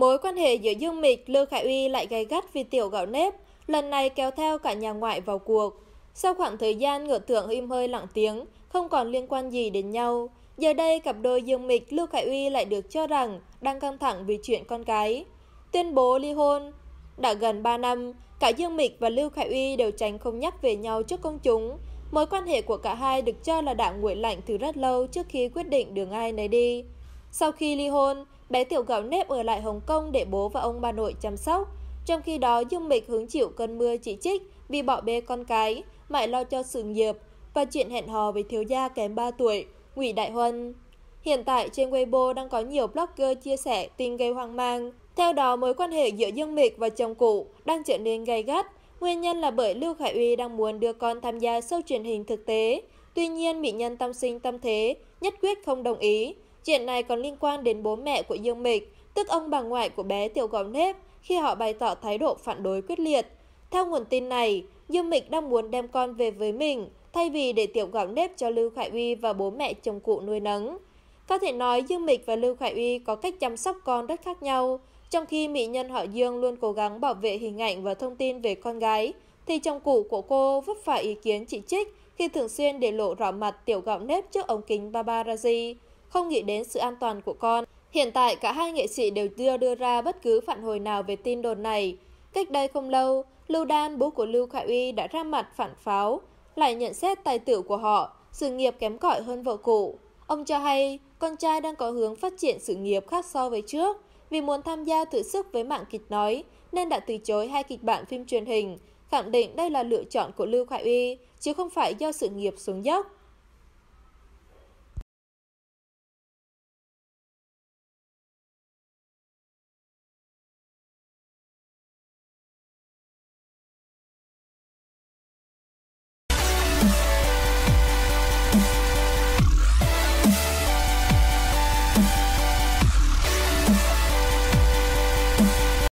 Mối quan hệ giữa Dương Mịch, Lưu Khải Uy lại gay gắt vì tiểu gạo nếp, lần này kéo theo cả nhà ngoại vào cuộc. Sau khoảng thời gian ngựa thượng im hơi lặng tiếng, không còn liên quan gì đến nhau, giờ đây cặp đôi Dương Mịch, Lưu Khải Uy lại được cho rằng đang căng thẳng vì chuyện con cái. Tuyên bố ly hôn Đã gần 3 năm, cả Dương Mịch và Lưu Khải Uy đều tránh không nhắc về nhau trước công chúng. Mối quan hệ của cả hai được cho là đã nguội lạnh từ rất lâu trước khi quyết định đường ai nấy đi. Sau khi ly hôn, bé Tiểu Gạo Nếp ở lại Hồng Kông để bố và ông bà nội chăm sóc. Trong khi đó, Dương Mịch hứng chịu cơn mưa chỉ trích vì bỏ bê con cái, mãi lo cho sự nghiệp và chuyện hẹn hò với thiếu gia kém 3 tuổi, Ngụy Đại Huân. Hiện tại trên Weibo đang có nhiều blogger chia sẻ tin gây hoang mang. Theo đó, mối quan hệ giữa Dương Mịch và chồng cũ đang trở nên gay gắt. Nguyên nhân là bởi Lưu Khải Uy đang muốn đưa con tham gia show truyền hình thực tế. Tuy nhiên, mỹ nhân tâm sinh tâm thế, nhất quyết không đồng ý. Chuyện này còn liên quan đến bố mẹ của Dương Mịch, tức ông bà ngoại của bé Tiểu Gấu Nếp, khi họ bày tỏ thái độ phản đối quyết liệt. Theo nguồn tin này, Dương Mịch đang muốn đem con về với mình, thay vì để Tiểu Gấu Nếp cho Lưu Khải Uy và bố mẹ chồng cụ nuôi nấng. Có thể nói Dương Mịch và Lưu Khải Uy có cách chăm sóc con rất khác nhau, trong khi mỹ nhân họ Dương luôn cố gắng bảo vệ hình ảnh và thông tin về con gái, thì chồng cụ của cô vấp phải ý kiến chỉ trích khi thường xuyên để lộ rõ mặt tiểu Gạo nếp trước ống kính paparazzi không nghĩ đến sự an toàn của con. Hiện tại cả hai nghệ sĩ đều chưa đưa ra bất cứ phản hồi nào về tin đồn này. Cách đây không lâu, Lưu Đan, bố của Lưu Khải Uy đã ra mặt phản pháo, lại nhận xét tài tử của họ, sự nghiệp kém cỏi hơn vợ cũ. Ông cho hay, con trai đang có hướng phát triển sự nghiệp khác so với trước, vì muốn tham gia thử sức với mạng kịch nói, nên đã từ chối hai kịch bản phim truyền hình, khẳng định đây là lựa chọn của Lưu Khải Uy, chứ không phải do sự nghiệp xuống dốc.